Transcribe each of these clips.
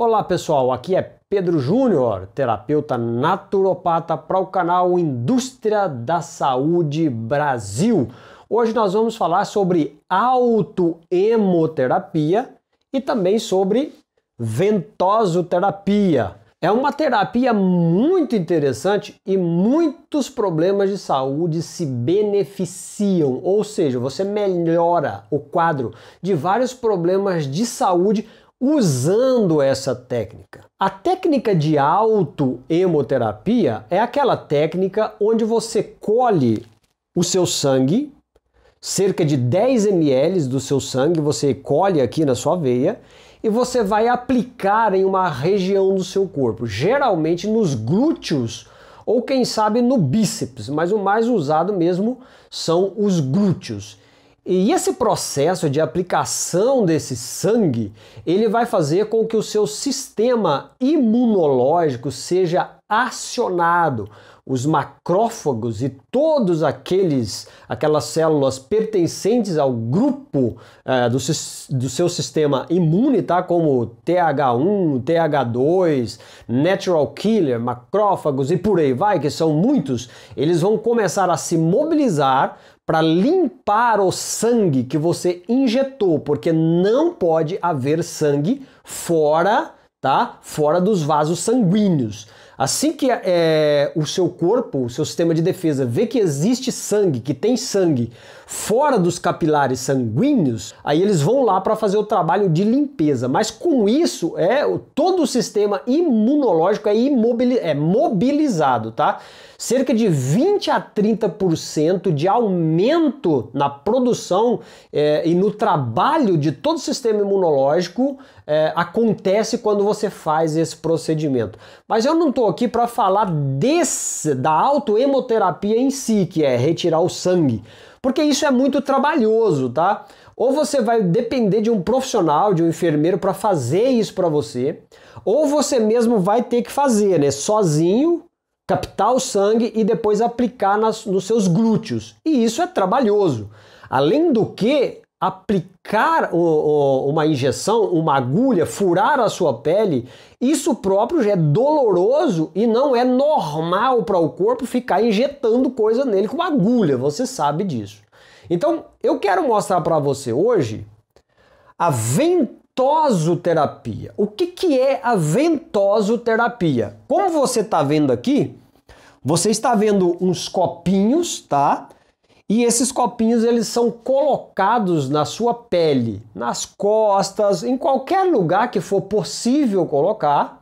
Olá pessoal, aqui é Pedro Júnior, terapeuta naturopata para o canal Indústria da Saúde Brasil. Hoje nós vamos falar sobre autoemoterapia e também sobre ventosoterapia. É uma terapia muito interessante e muitos problemas de saúde se beneficiam, ou seja, você melhora o quadro de vários problemas de saúde usando essa técnica. A técnica de auto-hemoterapia é aquela técnica onde você colhe o seu sangue, cerca de 10 ml do seu sangue você colhe aqui na sua veia e você vai aplicar em uma região do seu corpo, geralmente nos glúteos ou quem sabe no bíceps, mas o mais usado mesmo são os glúteos. E esse processo de aplicação desse sangue, ele vai fazer com que o seu sistema imunológico seja acionado. Os macrófagos e todos aqueles aquelas células pertencentes ao grupo é, do, do seu sistema imune, tá? Como TH1, TH2, natural killer, macrófagos e por aí vai, que são muitos, eles vão começar a se mobilizar para limpar o sangue que você injetou, porque não pode haver sangue fora, tá? Fora dos vasos sanguíneos. Assim que é, o seu corpo, o seu sistema de defesa vê que existe sangue, que tem sangue fora dos capilares sanguíneos, aí eles vão lá para fazer o trabalho de limpeza. Mas com isso é todo o sistema imunológico é, é mobilizado, tá? cerca de 20 a 30% de aumento na produção é, e no trabalho de todo o sistema imunológico é, acontece quando você faz esse procedimento. Mas eu não estou aqui para falar desse, da autoemoterapia em si, que é retirar o sangue, porque isso é muito trabalhoso, tá? Ou você vai depender de um profissional, de um enfermeiro para fazer isso para você, ou você mesmo vai ter que fazer, né? Sozinho, captar o sangue e depois aplicar nas, nos seus glúteos. E isso é trabalhoso. Além do que, aplicar o, o, uma injeção, uma agulha, furar a sua pele, isso próprio já é doloroso e não é normal para o corpo ficar injetando coisa nele com agulha, você sabe disso. Então, eu quero mostrar para você hoje a ventaja ventosoterapia. O que, que é a ventosoterapia? Como você está vendo aqui, você está vendo uns copinhos, tá? E esses copinhos eles são colocados na sua pele, nas costas, em qualquer lugar que for possível colocar.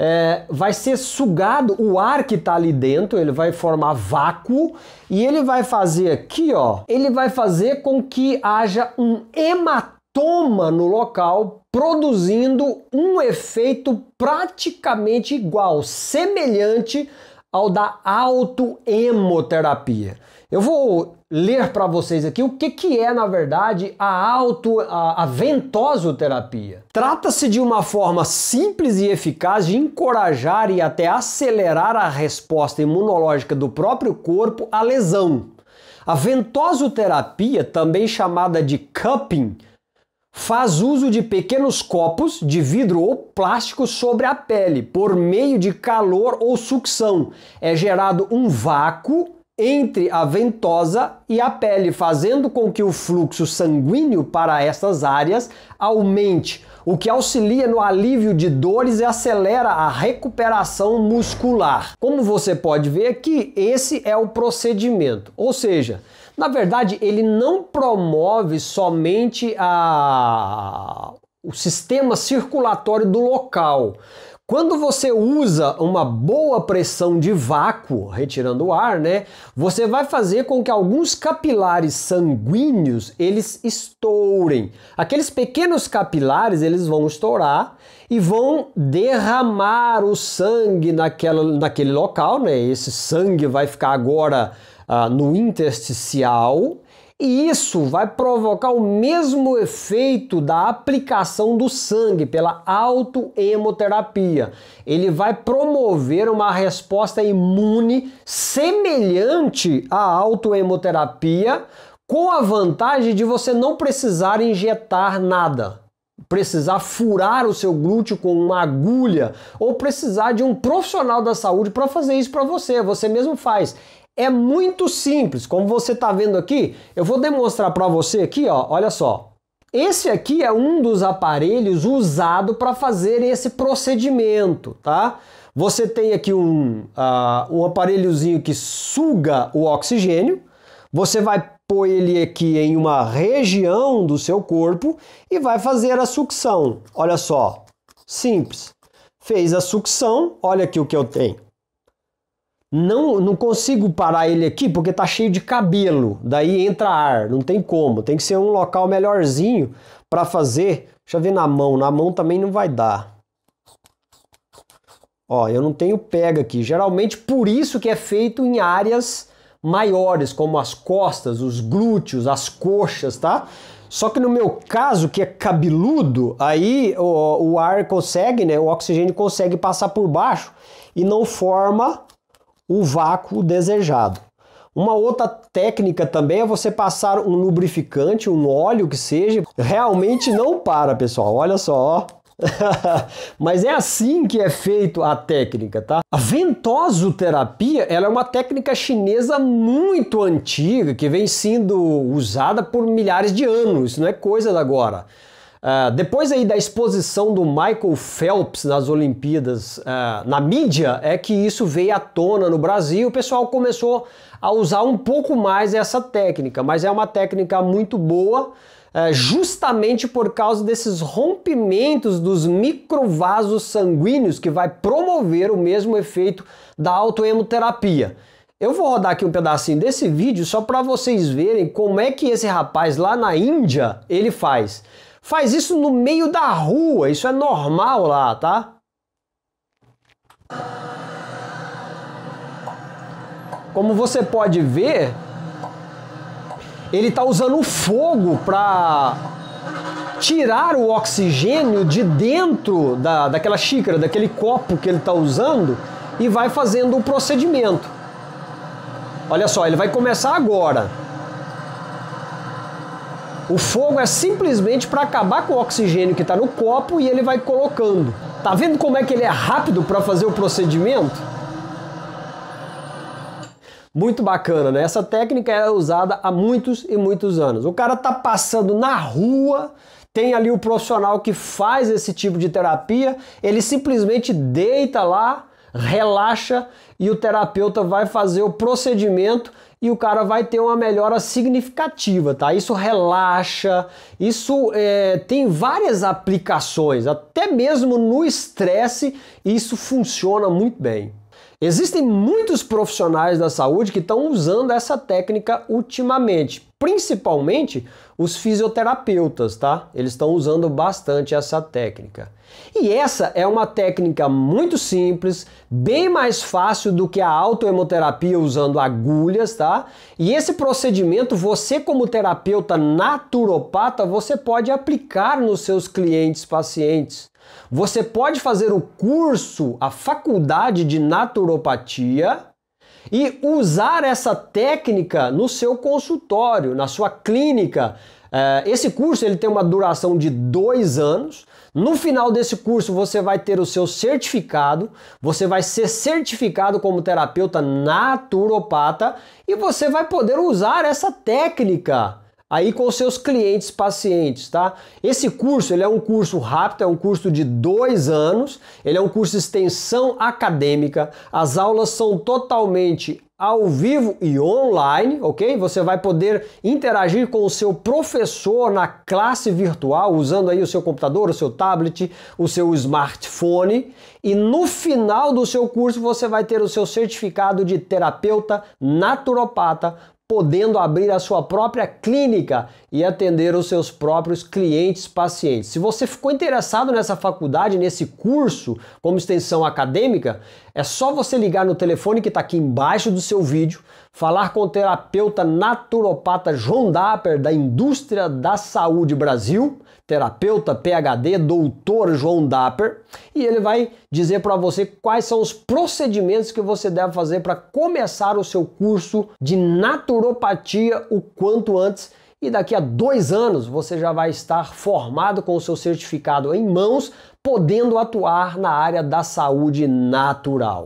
É, vai ser sugado o ar que está ali dentro, ele vai formar vácuo e ele vai fazer aqui, ó. Ele vai fazer com que haja um hematoma toma no local, produzindo um efeito praticamente igual, semelhante ao da autoemoterapia. Eu vou ler para vocês aqui o que, que é, na verdade, a auto a, a ventosoterapia. Trata-se de uma forma simples e eficaz de encorajar e até acelerar a resposta imunológica do próprio corpo à lesão. A ventosoterapia, também chamada de cupping, faz uso de pequenos copos de vidro ou plástico sobre a pele por meio de calor ou sucção. É gerado um vácuo entre a ventosa e a pele, fazendo com que o fluxo sanguíneo para essas áreas aumente, o que auxilia no alívio de dores e acelera a recuperação muscular. Como você pode ver aqui, esse é o procedimento. Ou seja, na verdade, ele não promove somente a o sistema circulatório do local, quando você usa uma boa pressão de vácuo, retirando o ar, né, você vai fazer com que alguns capilares sanguíneos eles estourem. Aqueles pequenos capilares eles vão estourar e vão derramar o sangue naquela, naquele local, né? Esse sangue vai ficar agora ah, no intersticial e isso vai provocar o mesmo efeito da aplicação do sangue pela autoemoterapia. Ele vai promover uma resposta imune semelhante à autoemoterapia, com a vantagem de você não precisar injetar nada precisar furar o seu glúteo com uma agulha ou precisar de um profissional da saúde para fazer isso para você, você mesmo faz. É muito simples, como você está vendo aqui, eu vou demonstrar para você aqui, ó, olha só. Esse aqui é um dos aparelhos usado para fazer esse procedimento, tá? Você tem aqui um, uh, um aparelhozinho que suga o oxigênio, você vai pôr ele aqui em uma região do seu corpo e vai fazer a sucção. Olha só, simples. Fez a sucção, olha aqui o que eu tenho. Não, não consigo parar ele aqui porque tá cheio de cabelo. Daí entra ar, não tem como. Tem que ser um local melhorzinho para fazer. Deixa eu ver na mão. Na mão também não vai dar. Ó, eu não tenho pega aqui. Geralmente por isso que é feito em áreas maiores, como as costas, os glúteos, as coxas, tá? Só que no meu caso, que é cabeludo, aí o, o ar consegue, né? O oxigênio consegue passar por baixo e não forma o vácuo desejado. Uma outra técnica também é você passar um lubrificante, um óleo que seja. Realmente não para, pessoal. Olha só, Mas é assim que é feito a técnica, tá? A ventosoterapia, ela é uma técnica chinesa muito antiga que vem sendo usada por milhares de anos, não é coisa da agora. Uh, depois aí da exposição do Michael Phelps nas Olimpíadas uh, na mídia, é que isso veio à tona no Brasil. O pessoal começou a usar um pouco mais essa técnica, mas é uma técnica muito boa, uh, justamente por causa desses rompimentos dos microvasos sanguíneos que vai promover o mesmo efeito da autoemoterapia. Eu vou rodar aqui um pedacinho desse vídeo só para vocês verem como é que esse rapaz lá na Índia ele faz. Faz isso no meio da rua, isso é normal lá, tá? Como você pode ver, ele está usando fogo para tirar o oxigênio de dentro da, daquela xícara, daquele copo que ele está usando e vai fazendo o procedimento. Olha só, ele vai começar agora. O fogo é simplesmente para acabar com o oxigênio que está no copo e ele vai colocando. Tá vendo como é que ele é rápido para fazer o procedimento? Muito bacana, né? Essa técnica é usada há muitos e muitos anos. O cara tá passando na rua, tem ali o profissional que faz esse tipo de terapia, ele simplesmente deita lá, relaxa e o terapeuta vai fazer o procedimento e o cara vai ter uma melhora significativa, tá? Isso relaxa, isso é, tem várias aplicações, até mesmo no estresse, isso funciona muito bem. Existem muitos profissionais da saúde que estão usando essa técnica ultimamente, principalmente os fisioterapeutas, tá? Eles estão usando bastante essa técnica. E essa é uma técnica muito simples, bem mais fácil do que a autoemoterapia usando agulhas, tá? E esse procedimento, você como terapeuta naturopata, você pode aplicar nos seus clientes pacientes. Você pode fazer o curso, a faculdade de naturopatia, e usar essa técnica no seu consultório, na sua clínica. Eh, esse curso ele tem uma duração de dois anos. No final desse curso você vai ter o seu certificado, você vai ser certificado como terapeuta naturopata e você vai poder usar essa técnica aí com seus clientes pacientes, tá? Esse curso ele é um curso rápido, é um curso de dois anos, ele é um curso de extensão acadêmica, as aulas são totalmente ao vivo e online, ok? Você vai poder interagir com o seu professor na classe virtual, usando aí o seu computador, o seu tablet, o seu smartphone. E no final do seu curso você vai ter o seu certificado de terapeuta naturopata podendo abrir a sua própria clínica e atender os seus próprios clientes pacientes. Se você ficou interessado nessa faculdade, nesse curso, como extensão acadêmica, é só você ligar no telefone que está aqui embaixo do seu vídeo, falar com o terapeuta naturopata João Dapper, da Indústria da Saúde Brasil, terapeuta, PhD, doutor João Dapper, e ele vai dizer para você quais são os procedimentos que você deve fazer para começar o seu curso de naturopatia o quanto antes e daqui a dois anos você já vai estar formado com o seu certificado em mãos, podendo atuar na área da saúde natural.